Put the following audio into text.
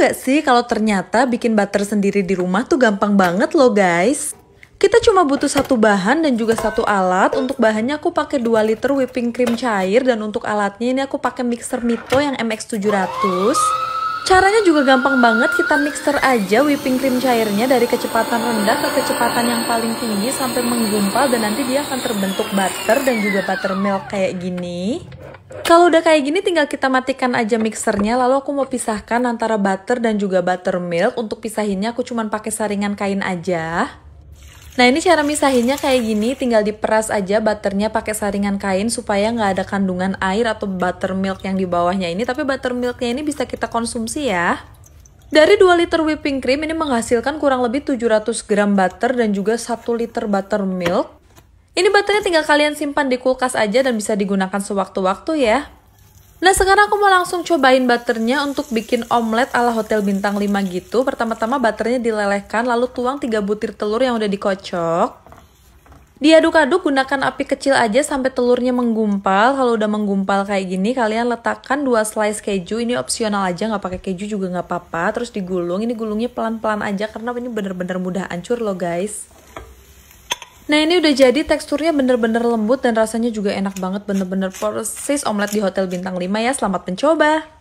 nggak sih kalau ternyata bikin butter sendiri di rumah tuh gampang banget loh guys? Kita cuma butuh satu bahan dan juga satu alat. Untuk bahannya aku pakai 2 liter whipping cream cair dan untuk alatnya ini aku pakai mixer Mito yang MX700. Caranya juga gampang banget, kita mixer aja whipping cream cairnya dari kecepatan rendah ke kecepatan yang paling tinggi sampai menggumpal dan nanti dia akan terbentuk butter dan juga buttermilk kayak gini. Kalau udah kayak gini tinggal kita matikan aja mixernya lalu aku mau pisahkan antara butter dan juga buttermilk. Untuk pisahinnya aku cuman pakai saringan kain aja. Nah ini cara misahinnya kayak gini, tinggal diperas aja butternya pakai saringan kain supaya nggak ada kandungan air atau buttermilk yang di bawahnya ini. Tapi buttermilknya ini bisa kita konsumsi ya. Dari 2 liter whipping cream ini menghasilkan kurang lebih 700 gram butter dan juga 1 liter buttermilk. Ini butternya tinggal kalian simpan di kulkas aja dan bisa digunakan sewaktu-waktu ya. Nah sekarang aku mau langsung cobain butternya untuk bikin omelet ala hotel bintang 5 gitu. Pertama-tama butternya dilelehkan lalu tuang 3 butir telur yang udah dikocok. Diaduk-aduk gunakan api kecil aja sampai telurnya menggumpal. Kalau udah menggumpal kayak gini kalian letakkan 2 slice keju. Ini opsional aja nggak pakai keju juga nggak apa-apa. Terus digulung. Ini gulungnya pelan-pelan aja karena ini bener-bener mudah hancur loh guys. Nah ini udah jadi teksturnya bener-bener lembut dan rasanya juga enak banget bener-bener persis omelet di Hotel Bintang 5 ya. Selamat mencoba!